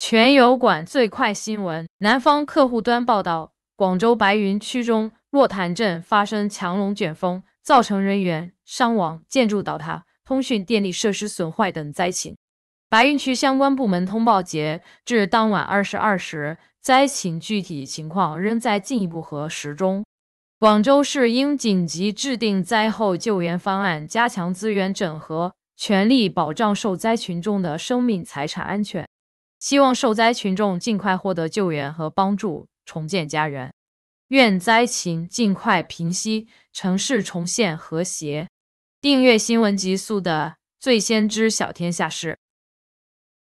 全油管最快新闻，南方客户端报道，广州白云区中洛潭镇发生强龙卷风，造成人员伤亡、建筑倒塌、通讯电力设施损坏等灾情。白云区相关部门通报，截至当晚二十二时，灾情具体情况仍在进一步核实中。广州市应紧急制定灾后救援方案，加强资源整合，全力保障受灾群众的生命财产安全。希望受灾群众尽快获得救援和帮助，重建家园。愿灾情尽快平息，城市重现和谐。订阅新闻极速的，最先知晓天下事。